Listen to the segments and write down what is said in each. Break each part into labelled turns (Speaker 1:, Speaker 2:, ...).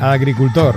Speaker 1: agricultor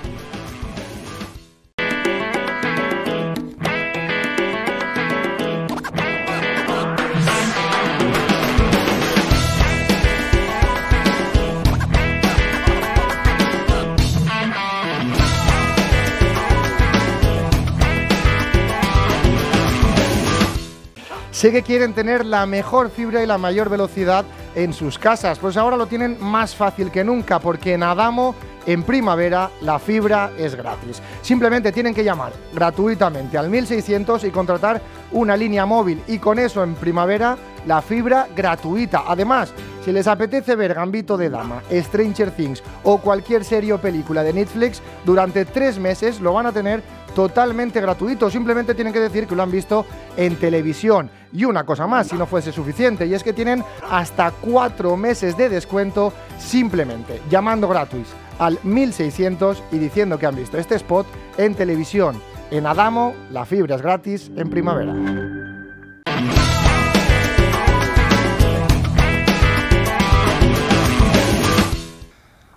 Speaker 2: Sé que quieren tener la mejor fibra y la mayor velocidad en sus casas. Pues ahora lo tienen más fácil que nunca porque en Adamo en primavera la fibra es gratis. Simplemente tienen que llamar gratuitamente al 1600 y contratar una línea móvil y con eso en primavera la fibra gratuita. Además, si les apetece ver Gambito de Dama, Stranger Things o cualquier serie o película de Netflix, durante tres meses lo van a tener totalmente gratuito. Simplemente tienen que decir que lo han visto en televisión. Y una cosa más, si no fuese suficiente, y es que tienen hasta cuatro meses de descuento simplemente llamando gratis al 1600 y diciendo que han visto este spot en televisión. En Adamo, la fibra es gratis en primavera.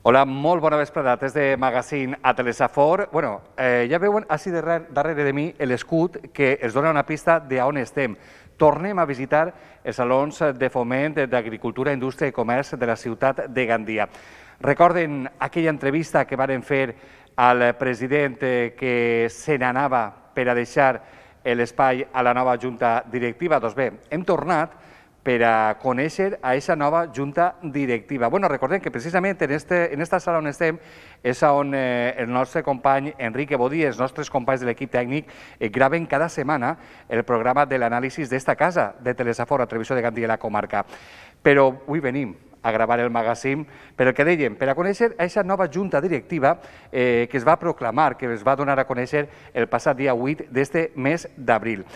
Speaker 3: Hola, muy buenas tardes desde de Magazine a Telesafor. Bueno, ya veo así de darrere, de de el scoot que es dona una pista de on tornem a visitar els salons de foment d'agricultura, indústria i comerç de la ciutat de Gandia. Recorden aquella entrevista que varen fer al president eh, que se n'anava per a deixar l'espai a la nova junta directiva? Doncs bé, hem tornat per a conèixer a aquesta nova junta directiva. Bueno, recordem que precisament en, este, en esta sala on estem és on eh, el nostre company Enrique Bodí els nostres companys de l'equip tècnic eh, graven cada setmana el programa de l'anàlisi d'esta casa de Telesafora, Televisió de Gandia i la comarca. Però avui venim a gravar el magazín, però el que dèiem, per a conèixer aquesta nova junta directiva eh, que es va proclamar, que es va donar a conèixer el passat dia 8 d'este mes d'abril.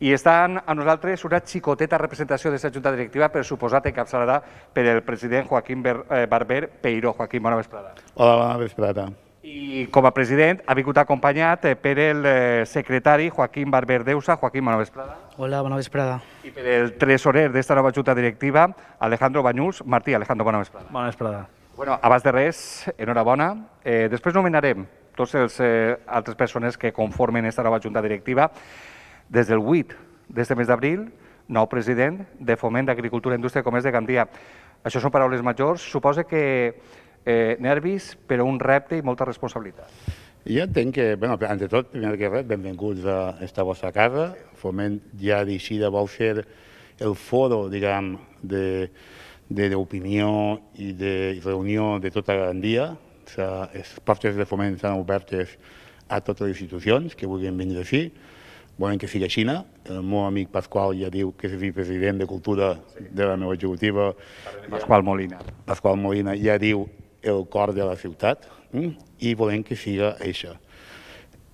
Speaker 3: I estan a nosaltres una xicoteta representació d'aquesta Junta Directiva, per suposat encapçalada per el president Joaquim eh, Barber Peiró. Joaquim, bona vesprada.
Speaker 4: Hola, bona vesprada.
Speaker 5: I
Speaker 3: com a president ha vingut acompanyat eh, per el eh, secretari Joaquim Barber Deusa. Joaquim, bona vesprada.
Speaker 5: Hola, bona vesprada. I
Speaker 3: per el tresorer d'esta nova Junta Directiva, Alejandro Banyús. Martí, Alejandro, bona vesprada. Bona vesprada. Bueno, abans de res, enhorabona. Eh, després nomenarem tots els eh, altres persones que conformen aquesta nova Junta Directiva. Des del 8 d'aquest mes d'abril, nou president de Foment d'Agricultura, Indústria i Comerç de Gandia. Això són paraules majors. Suposa que eh, nervis, però un repte i molta responsabilitat.
Speaker 4: Jo entenc que, bueno, ante tot, primer que res, benvinguts a esta vostra casa. Foment ja d'eixida vau ser el foro, diguem, de, d'opinió i de reunió de tota Gandia. Les portes de foment estan obertes a totes les institucions que vulguin venir així volen que sigui a Xina. El meu amic Pasqual ja diu que és vicepresident de Cultura sí. de la meva executiva. Pasqual Molina. Pasqual Molina ja diu el cor de la ciutat mm? i volem que siga això.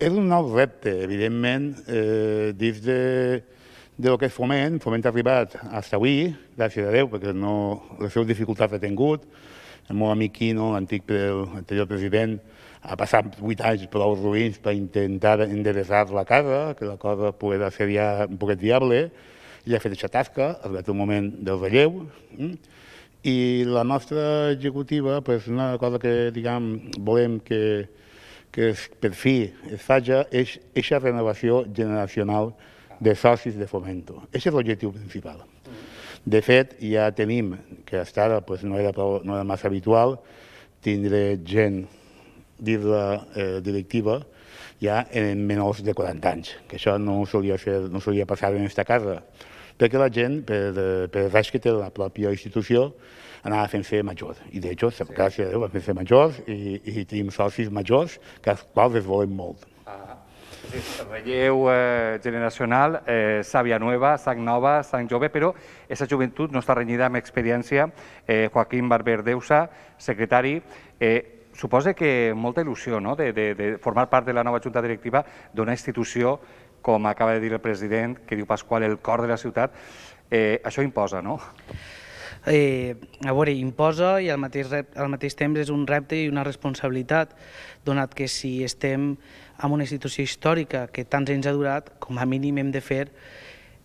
Speaker 4: És un nou repte, evidentment, eh, dins de, de lo que és foment. Foment ha arribat fins avui, gràcies a Déu, perquè no, les seves dificultats ha tingut, el meu amic Quino, l'antic anterior president, ha passat vuit anys prou ruïns per intentar endereçar la casa, que la cosa pogués ser ja un poquet viable, i ha fet aquesta tasca, ha arribat moment del relleu, hm? i la nostra executiva, pues, una cosa que diguem, volem que, que es, per fi es faci, és aquesta renovació generacional de socis de fomento. Aquest és l'objectiu principal. De fet, ja tenim, que fins ara pues, no, era prou, no era massa habitual, tindre gent, dir-la eh, directiva, ja en menors de 40 anys, que això no solia, ser, no solia passar en aquesta casa, perquè la gent, per, eh, per res que té la pròpia institució, anava fent ser major. I, de fet, sí. gràcies a Déu, vam fer ser majors i, i tenim socis majors que els quals es volen molt relleu eh,
Speaker 6: generacional,
Speaker 3: eh, sàvia nova, sang nova, sang jove, però aquesta joventut no està renyida amb experiència. Eh, Joaquim Barber Deusa, secretari, eh, suposa que molta il·lusió no? de, de, de formar part de la nova junta directiva d'una institució, com acaba de dir el
Speaker 5: president, que diu Pasqual, el cor de la ciutat, eh, això imposa, no? Eh, a veure, imposa i al mateix, al mateix temps és un repte i una responsabilitat, donat que si estem amb una institució històrica que tants anys ha durat, com a mínim hem de fer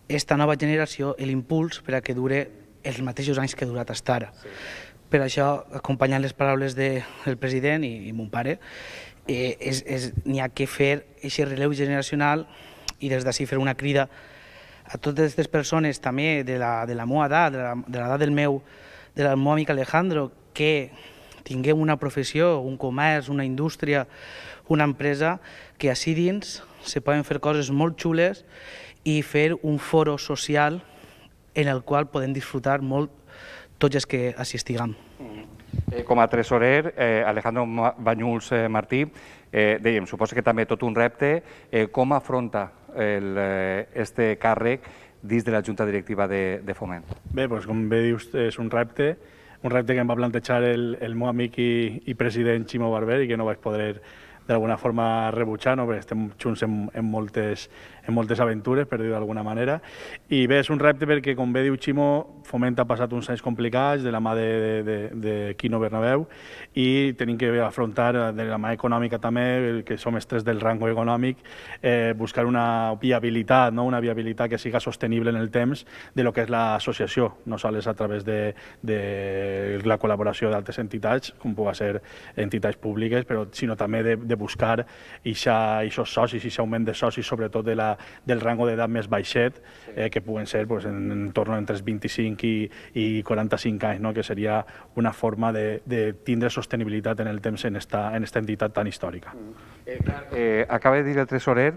Speaker 5: esta nova generació l'impuls per a que dure els mateixos anys que ha durat estar. Sí. Per això, acompanyant les paraules del de president i, i mon pare, eh, és, és, n'hi ha que fer aquest relleu generacional i des d'ací fer una crida a totes aquestes persones també de la, de la meva edat, de l'edat de del meu, de la meva amic Alejandro, que tinguem una professió, un comerç, una indústria, una empresa que així dins se poden fer coses molt xules i fer un foro social en el qual podem disfrutar molt tots els que assistiguem.
Speaker 3: Eh, com a tresorer, eh, Alejandro Banyuls eh, Martí, eh, dèiem, suposo que també tot un repte. Eh, com afronta el, eh, este càrrec dins de la Junta Directiva de, de Foment?
Speaker 7: Bé, doncs, com bé dius, és un repte, un repte que em va plantejar el, el meu amic i, i president Ximo Barber i que no vaig poder d'alguna forma rebutjar, no? perquè estem junts en, en moltes en moltes aventures, per dir d'alguna manera. I bé, és un repte perquè, com bé diu Ximo, Foment ha passat uns anys complicats de la mà de, de, de, de Quino Bernabéu i tenim que afrontar eh, de la mà econòmica també, que som estrès del rango econòmic, eh, buscar una viabilitat, no? una viabilitat que siga sostenible en el temps de lo que és l'associació, no sols a través de, de la col·laboració d'altres entitats, com pugui ser entitats públiques, però sinó també de, de buscar aquests socis, aquest augment de socis, sobretot de la, del rango d'edat més baixet, eh, que puguen ser pues, en, en torno entre els 25 i, i 45 anys, no? que seria una forma de, de tindre sostenibilitat en el temps en esta, en esta entitat tan
Speaker 3: històrica. Mm. Eh, eh, acaba de dir el tresorer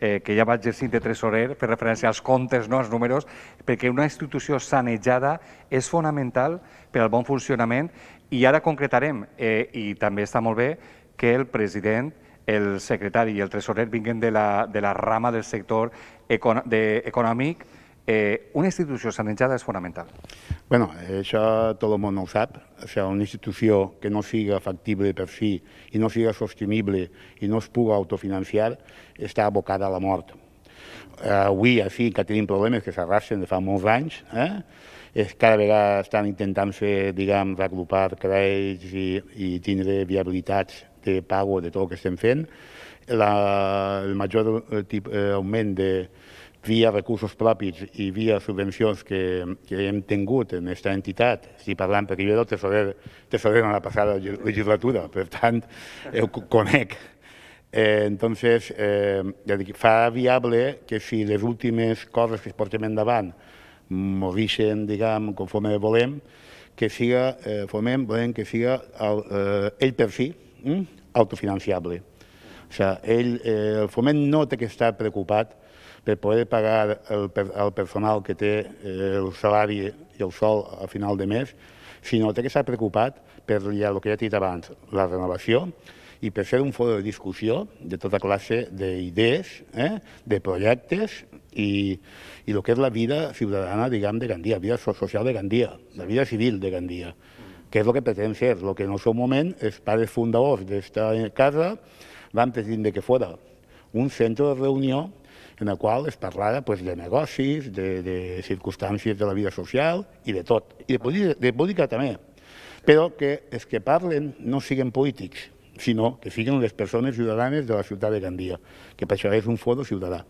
Speaker 3: eh, que ja va exercir de tresorer, per referència als comptes, no als números, perquè una institució sanejada és fonamental per al bon funcionament i ara concretarem, eh, i també està molt bé, que el president el secretari i el tresorer vinguen de la, de la rama del sector econ de, econòmic, eh, una institució
Speaker 4: sanejada és fonamental. bueno, això tot el món ho sap. O sigui, una institució que no siga factible per si i no siga sostenible i no es puga autofinanciar està abocada a la mort. Eh, avui, així, que tenim problemes que s'arrasen de fa molts anys, eh? és cada vegada estan intentant fer, diguem, reagrupar creix i, i tindre viabilitats de pago de tot el que estem fent, la, el major tip, eh, augment de, via recursos propis i via subvencions que, que hem tingut en aquesta entitat, si parlant perquè jo era el tesorer, tesorer en la passada legislatura, per tant, eh, ho conec. Eh, entonces, eh, fa viable que si les últimes coses que es portem endavant morixen, diguem, conforme volem, que siga, eh, formem, volem que siga el, eh, ell per si, Mm? autofinanciable. O sigui, ell, eh, el foment no té que estar preocupat per poder pagar el, el personal que té eh, el salari i el sol a final de mes, sinó que té que estar preocupat per ja, el que ja he dit abans, la renovació, i per fer un foro de discussió de tota classe d'idees, eh, de projectes i, i el que és la vida ciutadana, diguem, de Gandia, vida social de Gandia, la vida civil de Gandia que és el que pretén ser, el que en el seu moment els pares fundadors d'esta casa van pretendre que fora un centre de reunió en el qual es parlava pues, de negocis, de, de circumstàncies de la vida social i de tot, i de política, de política també. Però que els que parlen no siguen polítics, sinó que siguin les persones ciutadanes de la ciutat de Gandia, que per això és un foro ciutadà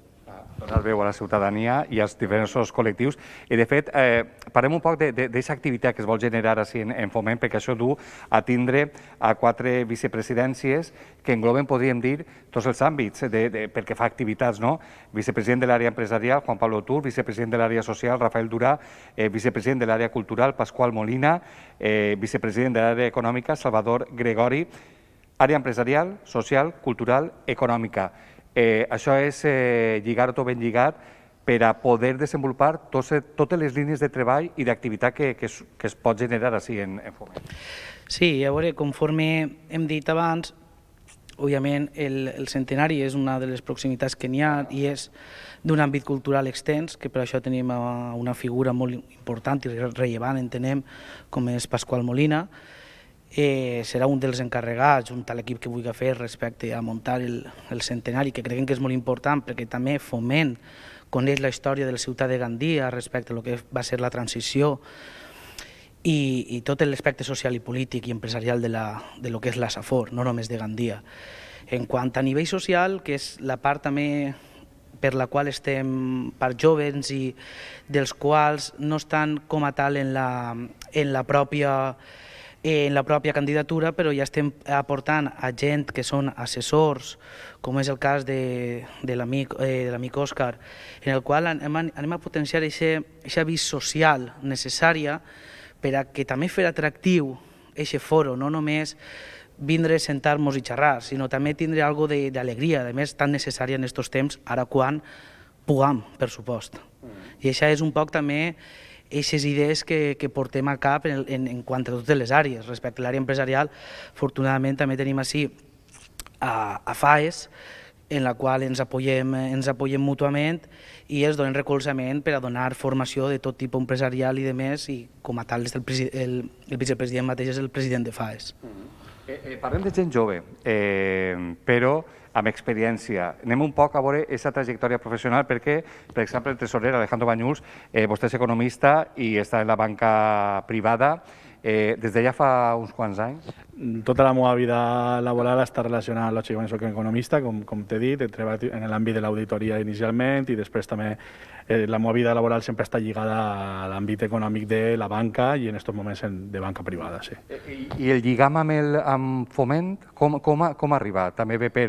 Speaker 4: donar veu a la
Speaker 3: ciutadania i als diversos col·lectius. I, de fet, eh, parlem un poc d'aquesta activitat que es vol generar així en, en foment, perquè això du a tindre a quatre vicepresidències que engloben, podríem dir, tots els àmbits de, de, perquè fa activitats, no? Vicepresident de l'àrea empresarial, Juan Pablo Tur, vicepresident de l'àrea social, Rafael Durà, eh, vicepresident de l'àrea cultural, Pasqual Molina, eh, vicepresident de l'àrea econòmica, Salvador Gregori, àrea empresarial, social, cultural, econòmica. Eh, això és eh, lligar tot ben lligat per a poder desenvolupar tot, eh, totes les línies de treball i d'activitat que, que, es, que es pot
Speaker 5: generar així en, en foment. Sí, a veure, conforme hem dit abans, òbviament el, el centenari és una de les proximitats que n'hi ha i és d'un àmbit cultural extens, que per això tenim una figura molt important i rellevant, entenem, com és Pasqual Molina, eh, serà un dels encarregats, un tal equip que vulgui fer respecte a muntar el, el centenari, que creiem que és molt important perquè també foment, coneix la història de la ciutat de Gandia respecte a lo que va ser la transició i, i tot l'aspecte social i polític i empresarial de, la, de lo que és la Safor, no només de Gandia. En quant a nivell social, que és la part també per la qual estem per jovens i dels quals no estan com a tal en la, en la pròpia en la pròpia candidatura, però ja estem aportant a gent que són assessors, com és el cas de, de l'amic eh, Òscar, en el qual anem, anem a potenciar aquest avís social necessària per a que també fer atractiu aquest foro, no només vindre, sentar-nos i xerrar, sinó també tindre algo d'alegria, a més tan necessària en aquests temps, ara quan puguem, per supost. Mm. I això és un poc també aquestes idees que, que portem a cap en, en, en quant a totes les àrees. Respecte a l'àrea empresarial, afortunadament també tenim així a, a FAES, en la qual ens apoyem, ens apoyem mútuament i es donem recolzament per a donar formació de tot tipus empresarial i de més, i com a tal és el, el, el vicepresident mateix és el president de FAES. Mm -hmm.
Speaker 3: eh, eh, parlem de gent jove, eh, però amb experiència. Anem un poc a veure aquesta trajectòria professional perquè, per exemple, el tresorer Alejandro Banyuls, eh, vostè és economista i està en la banca privada, eh, des de ja fa uns quants anys? Tota la meva vida laboral està relacionada
Speaker 7: amb l'Oxygen, soc economista, com, com t'he dit, he treballat en l'àmbit de l'auditoria inicialment i després també eh, la meva vida laboral sempre està lligada a l'àmbit econòmic de la banca i en aquests moments en,
Speaker 3: de banca privada, sí. Eh, eh, I, i el lligam amb, el, amb Foment, com, com, ha, com arribat? També ve per,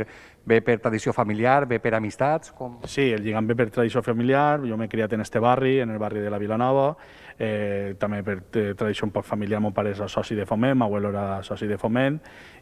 Speaker 3: ve per tradició familiar, ve per amistats? Com... Sí, el lligam ve per tradició familiar,
Speaker 7: jo m'he criat en este barri, en el barri de la Vilanova, eh, també per eh, tradició un poc familiar, mon pare el soci de foment, ma abuelo era soci de foment,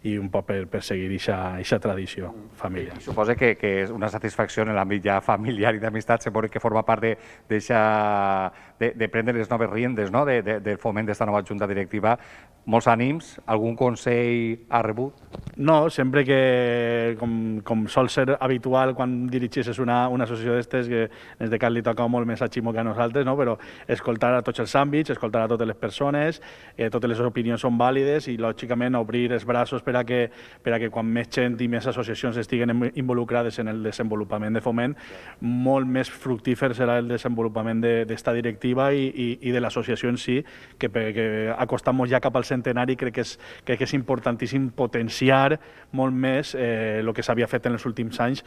Speaker 7: i un poc per, per seguir aquesta
Speaker 3: tradició mm. familiar. I, suposa que, que és una satisfacció en l'àmbit ja familiar i d'amistat, se que forma part de, de, xa, de, de prendre les noves riendes no? de, de, del foment d'esta nova junta directiva. Molts ànims, algun consell ha rebut? No, sempre que,
Speaker 7: com, com sol ser habitual quan dirigeixes una, una associació d'estes, que des de cas li toca molt més a Ximo que a nosaltres, no? però escoltar a tots els àmbits, escoltar a totes les persones, eh, totes les opinions són vàlides i, lògicament, obrir els braços per a que, per a que quan més gent i més associacions estiguen involucrades en el desenvolupament de foment, molt més fructífer serà el desenvolupament d'esta de, directiva i, i, i de l'associació en si, que, que acostant ja cap al centenari crec que és, crec que és importantíssim potenciar molt més eh, lo que s'havia fet en els últims anys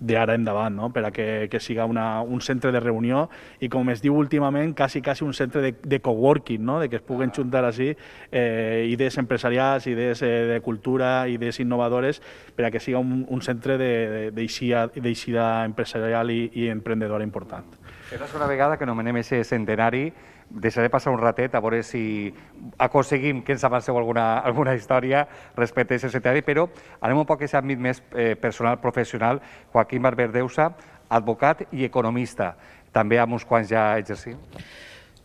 Speaker 7: d'ara endavant, no? per a que, que siga una, un centre de reunió i, com es diu últimament, quasi, quasi un centre de, de coworking, no? de que es puguen ah. juntar així eh, idees empresarials, idees eh, de cultura, idees innovadores, per a que siga un, un centre d'eixida empresarial i, i emprendedora important.
Speaker 3: És la segona vegada que nomenem aquest centenari deixaré passar un ratet a veure si aconseguim que ens avanceu alguna, alguna història respecte a aquest secretari, però anem un poc a àmbit més eh, personal, professional. Joaquim Barberdeusa, advocat i economista, també amb uns quants ja exercint.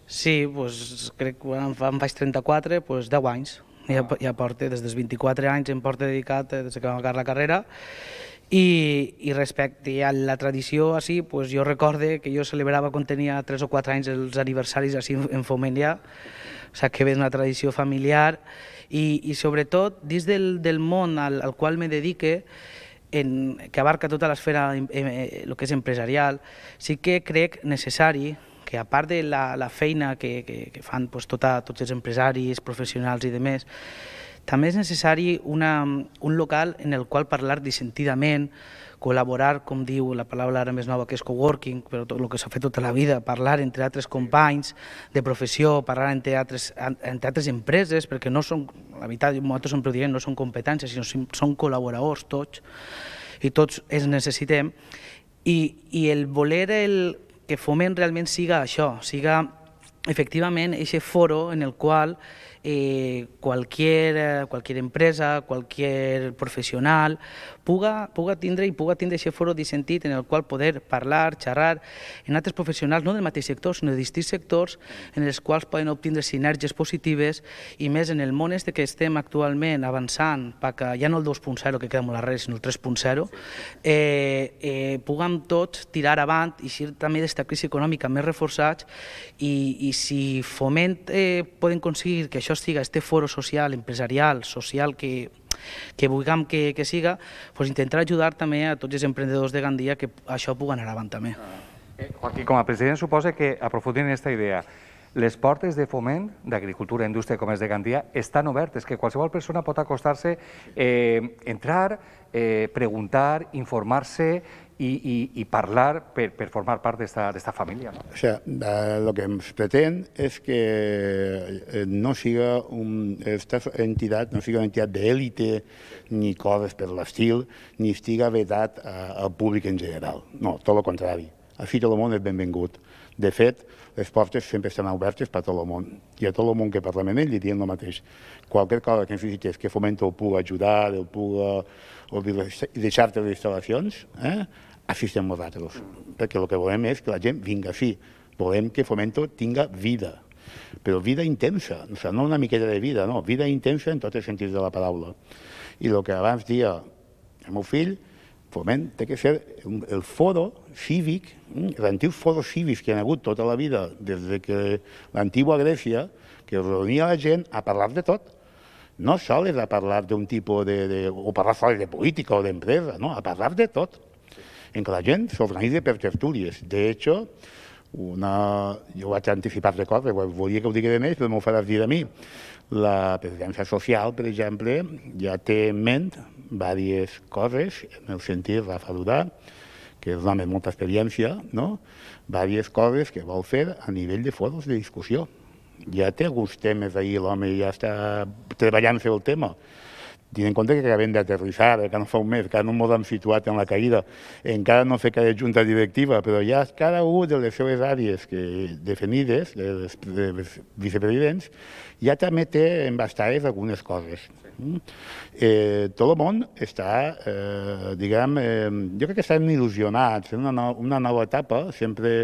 Speaker 5: Sí, doncs, crec que quan em vaig 34, doncs 10 anys. Ja, ah. ja porto, des dels 24 anys em porto dedicat eh, des que vam acabar la carrera i, i respecte a la tradició, així, pues, jo recorde que jo celebrava quan tenia 3 o 4 anys els aniversaris així en família, o sigui, que ve d'una tradició familiar, i, i sobretot dins del, del món al, al qual me dedique, en, que abarca tota l'esfera, el eh, que és empresarial, sí que crec necessari que a part de la, la feina que, que, que fan pues, tota, tots els empresaris, professionals i demés, també és necessari una, un local en el qual parlar dissentidament, col·laborar, com diu la paraula ara més nova que és coworking, però tot el que s'ha fet tota la vida, parlar entre altres companys de professió, parlar entre altres, entre altres empreses, perquè no són, la veritat, nosaltres sempre ho diem, no són competències, sinó són col·laboradors tots, i tots ens necessitem, i, i el voler el, que Foment realment siga això, siga efectivament aquest foro en el qual eh, cualquier, eh, cualquier empresa, cualquier professional puga, puga tindre i puga tindre aquest foro de sentit en el qual poder parlar, xerrar en altres professionals, no del mateix sector, sinó de distints sectors en els quals poden obtindre sinergies positives i més en el món este que estem actualment avançant, perquè ja no el 2.0 que queda molt darrere, sinó el 3.0, eh, eh, puguem tots tirar avant i ser també d'esta crisi econòmica més reforçats i, i si foment eh, poden aconseguir que això això siga este foro social, empresarial, social que, que vulguem que, que siga, pues intentar ajudar també a tots els emprenedors de Gandia que això pugui anar avant també. Eh, Joaquim, com
Speaker 3: a president suposa que aprofundint en aquesta idea, les portes de foment d'Agricultura, Indústria i Comerç de Gandia estan obertes, que qualsevol persona pot acostar-se, eh, entrar, eh, preguntar, informar-se, i, i, i parlar per, per, formar part d'aquesta família. ¿no?
Speaker 4: O sea, eh, lo que pretén es que eh, no siga un, esta entitat no siga una entitat d'èlite ni coses per l'estil, ni estiga vedat eh, al públic en general. No, tot el contrari. Així tot el món és benvingut. De fet, les portes sempre estan obertes per a tot el món. I a tot el món que parlem amb ell li diem el mateix. Qualsevol cosa que necessites que Fomento el pugui ajudar, ho pugui o deixar-te les instal·lacions, eh? així estem nosaltres, perquè el que volem és que la gent vinga així, volem que Fomento tinga vida, però vida intensa, o sigui, no una miqueta de vida, no, vida intensa en tots els sentits de la paraula. I el que abans dia el meu fill, Foment té que ser el foro cívic, mm, antius foro cívics que hi ha hagut tota la vida, des de que l'antigua Grècia, que reunia la gent a parlar de tot, no soles a parlar d'un tipus de, de... o parlar sols de política o d'empresa, no, a parlar de tot. En què la gent s'organitza per tertúlies. De hecho, una... jo vaig anticipar de coses, volia que ho digui de més, però m'ho faràs dir a mi. La presidència social, per exemple, ja té en ment diverses coses, en el sentit Rafa Durà, que és un home amb molta experiència, no? diverses coses que vol fer a nivell de foros de discussió ja té alguns temes ahir, l'home, ja està treballant-se el tema. Tinc en compte que acabem d'aterrissar, que no fa un mes, que no ens hem situat en la caïda, encara no sé què és junta directiva, però ja cada un de les seves àrees que definides, de les, de les vicepresidents, ja també té en bastades algunes coses. Mm? Eh, tot el món està, eh, diguem, eh, jo crec que estan il·lusionats, en una, no, una nova etapa, sempre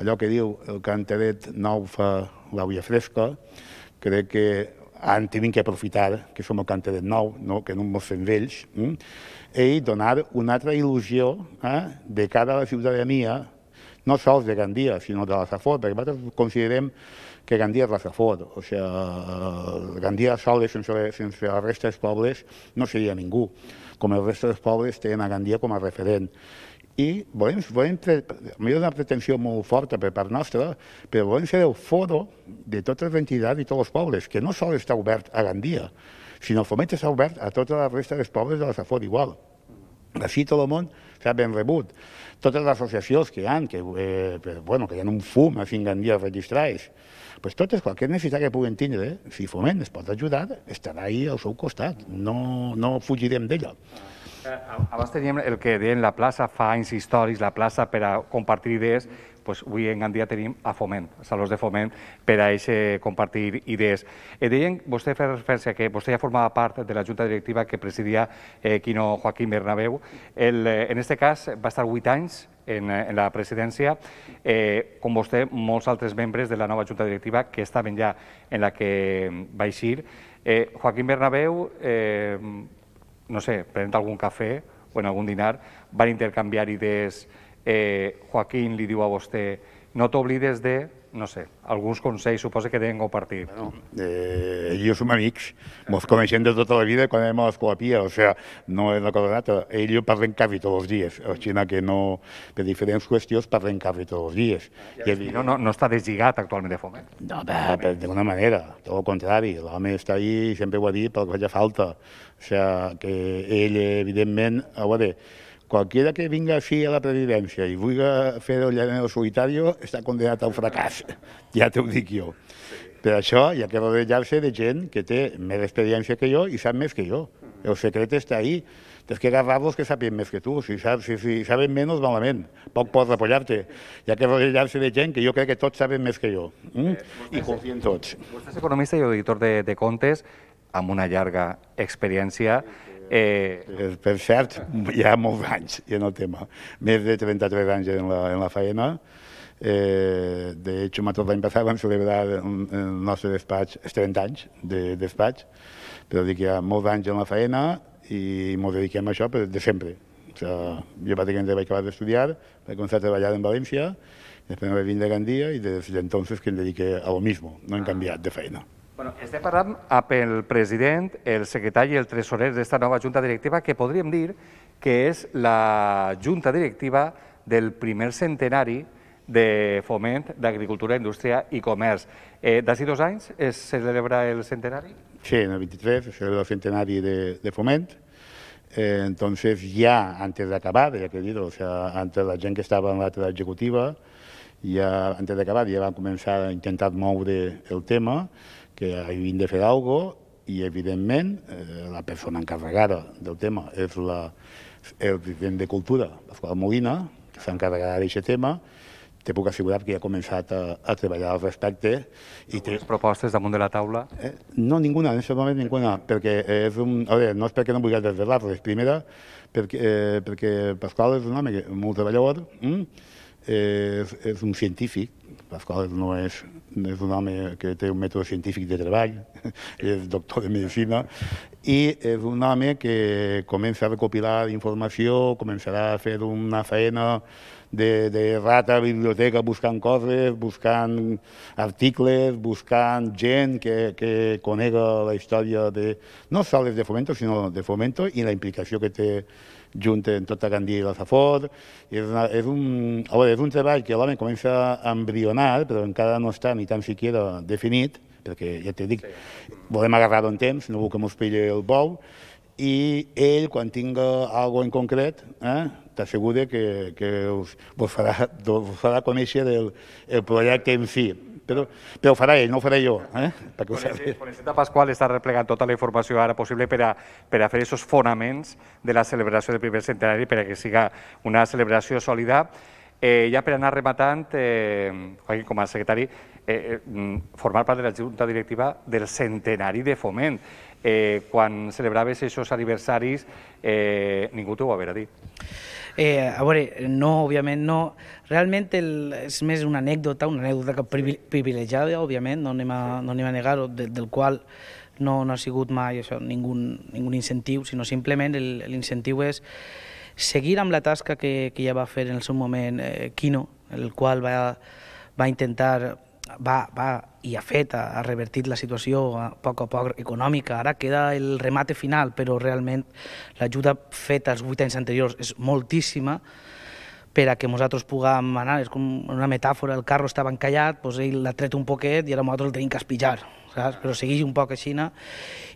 Speaker 4: allò que diu el cantaret nou fa l'àvia fresca, crec que han tenim que aprofitar que som el cantaret nou, no? que no ens fem vells, hm? eh? i donar una altra il·lusió eh? de cara a la ciutadania, no sols de Gandia, sinó de la Safor, perquè nosaltres considerem que Gandia és la Safor, o sigui, Gandia sola sense, sense la resta dels pobles no seria ningú, com el resta dels pobles tenen a Gandia com a referent i volem, volem potser una pretensió molt forta per part nostra, però volem ser el foro de totes les entitats i tots els pobles, que no sols està obert a Gandia, sinó Foment està obert a tota la resta dels pobles de la Safor igual. Així tot el món s'ha ben rebut. Totes les associacions que hi ha, que, eh, però, bueno, que hi ha un fum a Gandia registrats, pues totes, qualsevol necessitat que puguen tindre, si Foment es pot ajudar, estarà ahí al seu costat. No, no fugirem d'ella.
Speaker 3: Abans teníem el que deien la plaça fa anys històrics, la plaça per a compartir idees, doncs avui en dia tenim a foment, salons de foment per a eixe compartir idees. Eh, deien, vostè fa referència que vostè ja formava part de la Junta Directiva que presidia eh, Quino Joaquim Bernabéu. El, eh, en aquest cas va estar 8 anys en, eh, en la presidència, eh, com vostè, molts altres membres de la nova Junta Directiva que estaven ja en la que va eixir. Eh, Joaquim Bernabéu, eh, no sé, prenent algun cafè o en algun dinar, van intercanviar idees. Eh, Joaquín li diu a vostè, no t'oblides de
Speaker 4: no sé, alguns consells suposa que tenen compartit. Bueno, eh, ells som amics, ens coneixem de tota la vida quan anem a l'escola Pia, o sigui, sea, no és una cosa d'altra. Ells parlen quasi tots els dies, o sigui que no, per diferents qüestions parlen cafè tots els dies. I, I, no, no, no està deslligat actualment de Foment? No, bé, d'una manera, tot el contrari. L'home està ahí, sempre ho ha dit, pel que faci falta. O sigui, sea, que ell, evidentment, ho ha de Cualquiera que vinga així a la presidència i vulgui fer el llanero solitari està condenat al fracàs, ja t'ho dic jo. Per això hi ha que rodejar-se de gent que té més experiència que jo i sap més que jo. El secret està ahí. Tens que agarrar-los que sàpien més que tu. Si, saps, si, si saben menys, malament. Poc pots apoyar te Hi ha que rodejar-se de gent que jo crec que tots saben més que jo. Mm? I confien tots. Vostè és economista i auditor de, de comptes amb una llarga experiència. Sí Eh, eh... Per cert, hi ha molts anys en el tema, més de 33 anys en la, en la faena, Eh, de hecho, tot l'any passat vam celebrar en el nostre despatx els 30 anys de despatx, però dic que hi ha molts anys en la faena i ens dediquem a això però de sempre. O sigui, jo pràcticament vaig acabar d'estudiar, vaig començar a treballar en València, després vaig vindre a Gandia i des d'entonces que em dediqué a lo mismo, no hem ah. canviat de feina.
Speaker 3: Bueno, estem parlant
Speaker 4: amb el president, el secretari i el tresorer
Speaker 3: d'esta nova junta directiva que podríem dir que és la junta directiva del primer centenari de foment d'agricultura, indústria i comerç. Eh, D'ací dos anys es celebra el centenari?
Speaker 4: Sí, en el 23 es celebra el centenari de, de foment. Eh, entonces ja, antes d'acabar, ja que he dit, o sea, antes la gent que estava en l'altra executiva, ja antes d'acabar ja van començar a intentar moure el tema que havien de fer alguna cosa i, evidentment, eh, la persona encarregada del tema és la, el president de Cultura, Pasqual Molina, que s'ha encarregat d'aquest tema, te puc assegurar que ja ha començat a, a treballar al respecte. I té... propostes damunt de la taula? Eh, no, ninguna, en aquest moment ninguna, perquè és un... A veure, no és perquè no vulgui desvelar, les primera, perquè, eh, perquè Pasqual és un home molt treballador, mm? és, és un científic, Pascual no és, és un home que té un mètode científic de treball, és doctor de Medicina, i és un home que comença a recopilar informació, començarà a fer una feina de, de rata a biblioteca buscant coses, buscant articles, buscant gent que, que conega la història de, no sols de Fomento, sinó de Fomento i la implicació que té junt amb tota Gandhi i la Safor. És, una, és, un, veure, és un treball que l'home comença a embrionar, però encara no està ni tan siquiera definit, perquè ja t'he dit, sí. volem agarrar-ho en temps, no vull que mos pilli el bou, i ell, quan tinga algo en concret, eh, t'assegura que, que us, vos, farà, us farà conèixer el, el projecte en fi però, però ho farà ell, no ho faré jo. Eh? Perquè ho
Speaker 3: Felicita Pasqual està replegant tota la informació ara possible per a, per a fer aquests fonaments de la celebració del primer centenari per a que siga una celebració sòlida. Eh, ja per anar rematant, eh, Joaquim, com a secretari, eh, eh, formar part de la Junta Directiva del Centenari de Foment. Eh, quan celebraves aquests aniversaris, eh, ningú t'ho va haver a dir.
Speaker 5: Eh, a veure, no, òbviament no. Realment el, és més una anècdota, una anècdota que privilegiada, òbviament, no anem a, no anem a negar de, del qual no, no ha sigut mai això, ningú, ningú incentiu, sinó simplement l'incentiu és seguir amb la tasca que, que ja va fer en el seu moment eh, Quino, el qual va, va intentar va, va i ha fet, ha revertit la situació a poc a poc econòmica. Ara queda el remate final, però realment l'ajuda feta els vuit anys anteriors és moltíssima per a que nosaltres puguem anar, és com una metàfora, el carro estava encallat, doncs ell l'ha tret un poquet i ara nosaltres el tenim que espitjar, saps? però seguix un poc així.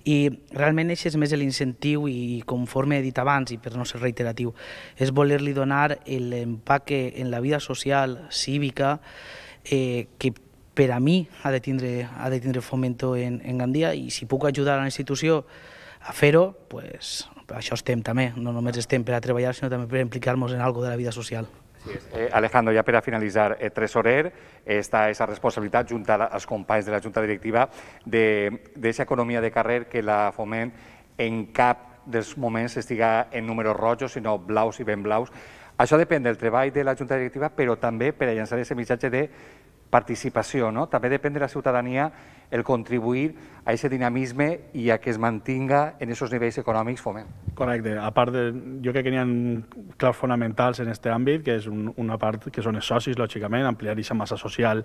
Speaker 5: i realment això és més l'incentiu i conforme he dit abans, i per no ser reiteratiu, és voler-li donar l'empaque en la vida social, cívica, eh, que per a mi ha de tindre, ha de tindre fomento en, en Gandia i si puc ajudar a la institució a fer-ho, pues, això estem també, no només estem per a treballar, sinó també per implicar-nos en algo de la vida social.
Speaker 3: Eh, Alejandro, ja per a finalitzar, eh, tresorer, eh, està aquesta responsabilitat junta als companys de la Junta Directiva d'aquesta economia de carrer que la foment en cap dels moments estiga en números rojos, sinó blaus i ben blaus. Això depèn del treball de la Junta Directiva, però també per a llançar aquest missatge de participació. No? També depèn de la ciutadania el contribuir a aquest dinamisme i a que es mantinga en aquests nivells econòmics foment. Correcte. A part, de, jo crec que
Speaker 7: n'hi ha claus fonamentals en aquest àmbit, que és un, una part que són els socis, lògicament, ampliar aquesta massa social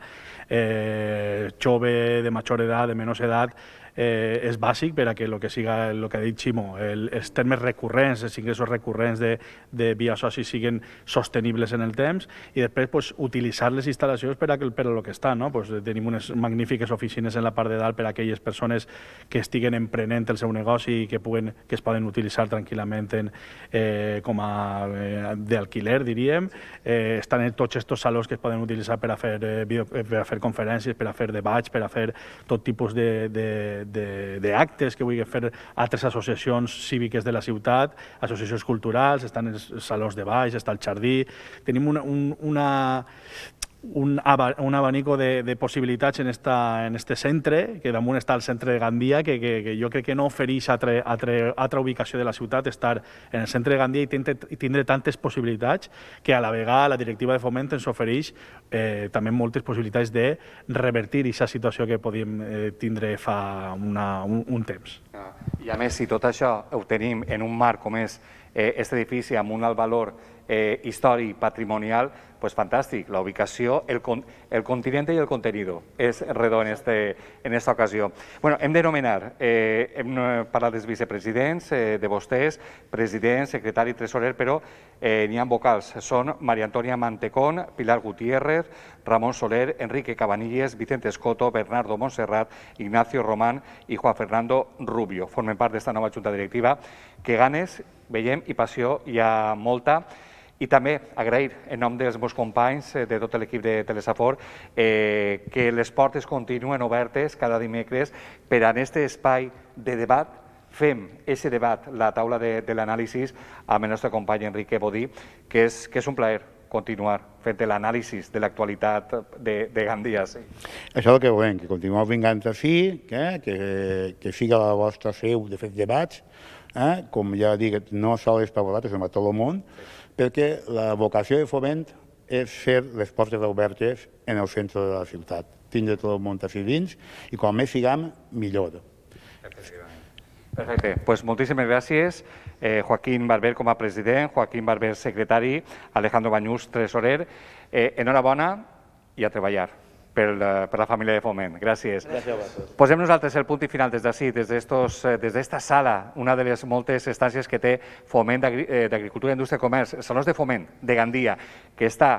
Speaker 7: eh, jove, de major edat, de menys edat, eh, és bàsic per a que el que siga el que ha dit Ximo, el, els termes recurrents, els ingressos recurrents de, de via soci siguin sostenibles en el temps i després pues, utilitzar les instal·lacions per a, que, per a lo que està. No? Pues, tenim unes magnífiques oficines en la part de dalt per a aquelles persones que estiguen emprenent el seu negoci i que, puguen, que es poden utilitzar tranquil·lament en, eh, com a eh, d'alquiler, diríem. Eh, estan en tots aquests salons que es poden utilitzar per a fer, eh, eh, per a fer conferències, per a fer debats, per a fer tot tipus de, de d'actes que vulgui fer altres associacions cíviques de la ciutat, associacions culturals, estan els salons de baix, està el jardí... Tenim una, un, una un, un abanico de, de possibilitats en, esta, en este centre, que damunt està el centre de Gandia, que, que, que jo crec que no ofereix altra, altra, altra ubicació de la ciutat, estar en el centre de Gandia i tindre, tindre tantes possibilitats que a la vegada la directiva de foment ens ofereix eh, també moltes possibilitats de revertir aquesta situació que podíem eh, tindre fa una, un, un temps.
Speaker 3: I a més, si tot això ho tenim en un marc com és eh, aquest edifici amb un alt valor eh, històric, patrimonial, pues fantàstic, la ubicació, el, con el continent i el contenido. És redó en, este, en esta ocasió. Bueno, hem de nomenar, eh, hem parlat dels vicepresidents, eh, de vostès, president, secretari, tresorer, però eh, n'hi ha vocals. Són Maria Antònia Mantecón, Pilar Gutiérrez, Ramon Soler, Enrique Cabanilles, Vicente Escoto, Bernardo Montserrat, Ignacio Román i Juan Fernando Rubio. Formen part d'esta nova junta directiva que ganes, veiem, i passió hi ha molta. I també agrair en nom dels meus companys, eh, de tot l'equip de Telesafor, eh, que les portes continuen obertes cada dimecres per a aquest espai de debat fem aquest debat, la taula de, de l'anàlisi, amb el nostre company Enrique Bodí, que és, que és un plaer continuar fent l'anàlisi de l'actualitat de, de Gandia. Sí.
Speaker 4: Això és el que volem, que continueu vingant així, que, que, que siga la vostra seu de fer debats, eh? com ja dic, no sols per vosaltres, sinó per tot el món, perquè la vocació de foment és fer les portes obertes en el centre de la ciutat, tindre tot el món així dins, i com més siguem, millor. Perfecte, doncs pues moltíssimes gràcies. Eh, Joaquín Barber com a president,
Speaker 3: Joaquín Barber secretari, Alejandro Banyús tresorer. Eh, enhorabona i a treballar per, la, per la família de Foment. Gràcies. Gràcies Posem nosaltres el punt i final des d'ací, eh, des d'esta sala, una de les moltes estàncies que té Foment eh, d'Agricultura, Indústria i Comerç, Salons de Foment de Gandia, que està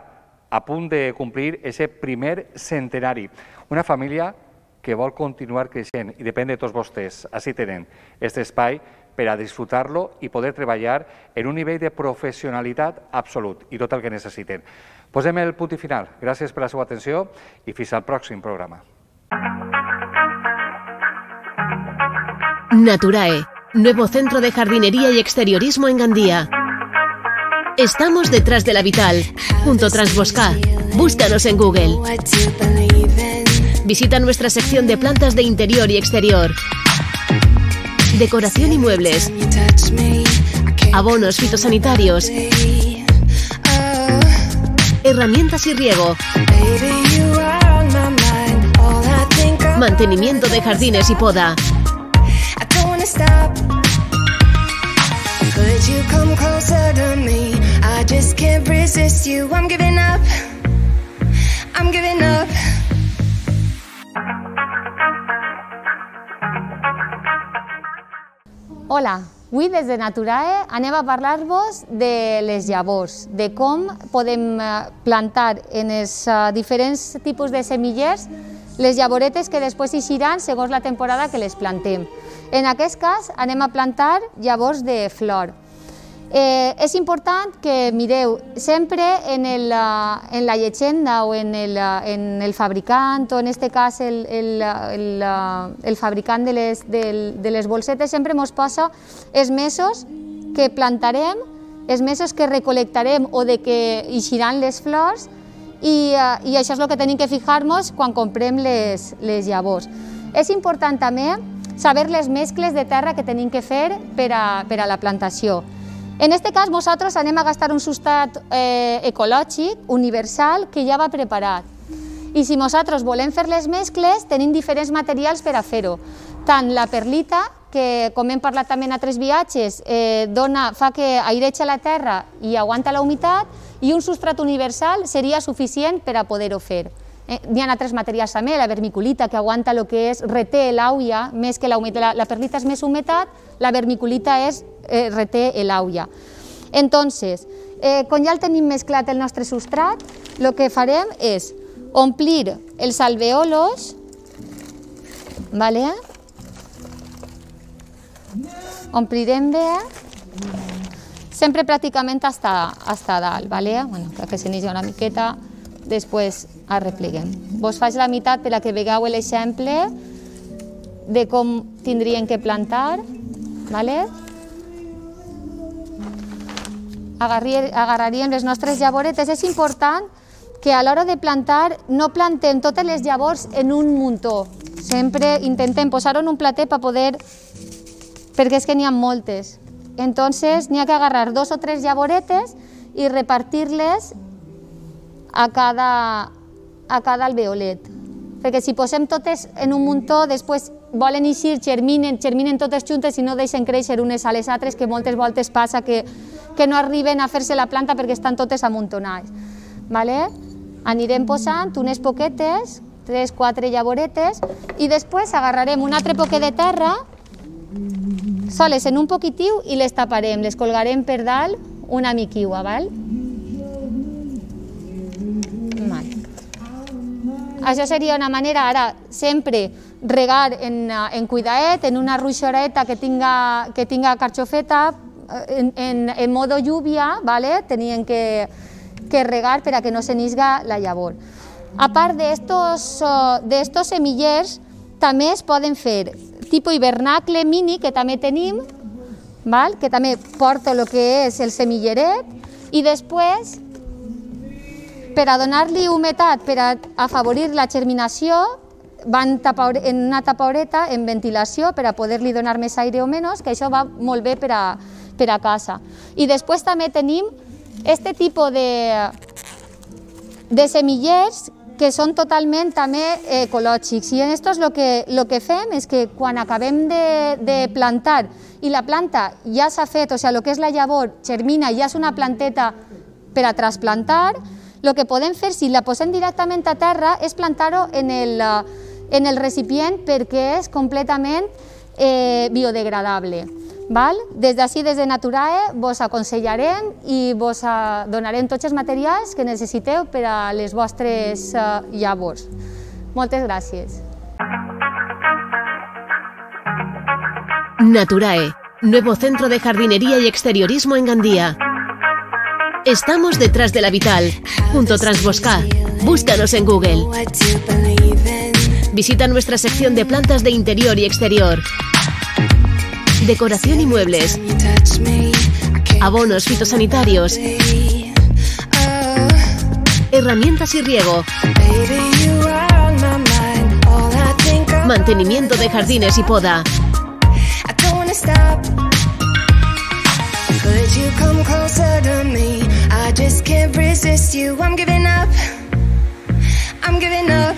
Speaker 3: a punt de complir aquest primer centenari. Una família que vol continuar creixent i depèn de tots vostès. Així tenen aquest espai per a disfrutar-lo i poder treballar en un nivell de professionalitat absolut i tot el que necessiten. Posem el punt final. Gracias por su atención y i al próximo programa.
Speaker 6: Naturae, nuevo centro de jardinería y exteriorismo en Gandía. Estamos detrás de la Vital, Punto Transbosca. Búscanos en Google. Visita nuestra sección de plantas de interior y exterior. Decoración y muebles. Abonos fitosanitarios herramientas y riego. Mantenimiento de jardines y poda.
Speaker 8: Hola. Avui, des de Naturae, anem a parlar-vos de les llavors, de com podem eh, plantar en els eh, diferents tipus de semillers les llavoretes que després eixiran segons la temporada que les plantem. En aquest cas, anem a plantar llavors de flor. Eh, és important que mireu sempre en, el, eh, en la llegenda o en el, eh, en el fabricant o en aquest cas el, el, eh, el, el fabricant de les, de, de les bolsetes sempre ens posa els mesos que plantarem, els mesos que recolectarem o de que eixiran les flors i, i això és el que tenim que fijar-nos quan comprem les, les llavors. És important també saber les mescles de terra que tenim que fer per a, per a la plantació. En aquest cas, nosaltres anem a gastar un substrat eh, ecològic, universal, que ja va preparat. I si nosaltres volem fer les mescles, tenim diferents materials per a fer-ho. Tant la perlita, que com hem parlat també en altres viatges, eh, dona, fa que aireja la terra i aguanta la humitat, i un substrat universal seria suficient per a poder-ho fer. Eh, n'hi ha altres materials també, la vermiculita, que aguanta el que és, reté l'auia, més que la, la, la perlita és més humetat, la vermiculita és, eh, reté l'auia. Entonces, eh, quan ja el tenim mesclat el nostre substrat, el que farem és omplir els alveolos, vale? omplirem bé, sempre pràcticament hasta, hasta dalt, vale? bueno, que se n'hi una miqueta, Després es repleguen. Vos faig la meitat per a que vegueu l'exemple de com tindrien que plantar. Vale? Agarraríem les nostres llavoretes. És important que a l'hora de plantar no plantem totes les llavors en un muntó. Sempre intentem posar-ho en un plater per poder... perquè és que n'hi ha moltes. Entonces n'hi ha que agarrar dos o tres llavoretes i repartir-les a cada, a cada alveolet. Perquè si posem totes en un muntó, després volen eixir, germinen, germinen totes juntes i no deixen créixer unes a les altres, que moltes voltes passa que, que no arriben a fer-se la planta perquè estan totes amuntonades. Vale? Anirem posant unes poquetes, tres, quatre llavoretes, i després agarrarem un altre poquet de terra, soles en un poquitiu, i les taparem, les colgarem per dalt una miquiua, val? Això seria una manera, ara, sempre regar en, eh, en cuidaet, en una ruixoreta que tinga, que tinga carxofeta, eh, en, en, en modo lluvia, ¿vale? tenien que, que regar per a que no se nisga la llavor. A part d'estos eh, semillers, també es poden fer tipus hivernacle mini, que també tenim, val? que també porto el que és el semilleret, i després per a donar-li humetat, per a afavorir la germinació, van tapar, en una tapaureta, en ventilació per a poder-li donar més aire o menys, que això va molt bé per a, per a casa. I després també tenim aquest tipus de, de semillers que són totalment també eh, ecològics. I en això el que, lo que fem és que quan acabem de, de plantar i la planta ja s'ha fet, o sigui, sea, el que és la llavor germina i ja és una planteta per a trasplantar, Lo que pueden hacer, si la posen directamente a tierra es plantarlo en, el, eh, en el es completamente eh, biodegradable. ¿vale? desde así desde Naturae, vos aconsellaren y vos donaré todos los materiales que necessiteu para les vostres eh, llavors. Moltes gracias
Speaker 6: Naturae, nuevo centro de jardinería y exteriorismo en Gandía. Estamos detrás de la vital. Transbosca. Búscanos en Google. Visita nuestra sección de plantas de interior y exterior. Decoración y muebles. Abonos fitosanitarios. Herramientas y riego. Mantenimiento de jardines y poda. Could you come closer to me? I just can't resist you. I'm giving up. I'm giving up.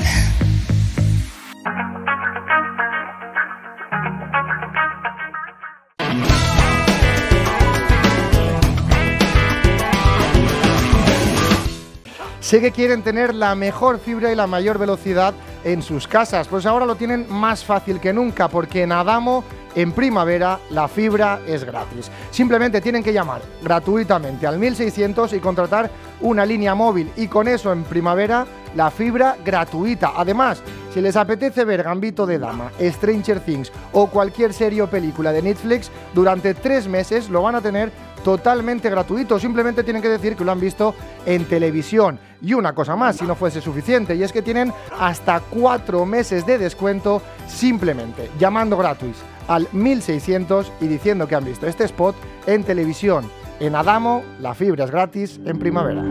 Speaker 2: Sé que quieren tener la mejor fibra y la mayor velocidad en sus casas. Pues ahora lo tienen más fácil que nunca porque en Adamo en primavera la fibra es gratis. Simplemente tienen que llamar gratuitamente al 1600 y contratar una línea móvil y con eso en primavera la fibra gratuita. Además, si les apetece ver Gambito de Dama, Stranger Things o cualquier serie o película de Netflix, durante tres meses lo van a tener totalmente gratuito. Simplemente tienen que decir que lo han visto en televisión. Y una cosa más, si no fuese suficiente, y es que tienen hasta cuatro meses de descuento simplemente llamando gratis al 1600 y diciendo que han visto este spot en televisión. En Adamo, la fibra es gratis en primavera.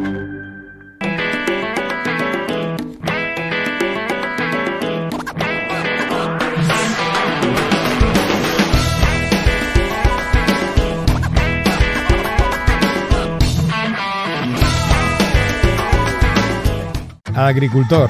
Speaker 1: agricultor.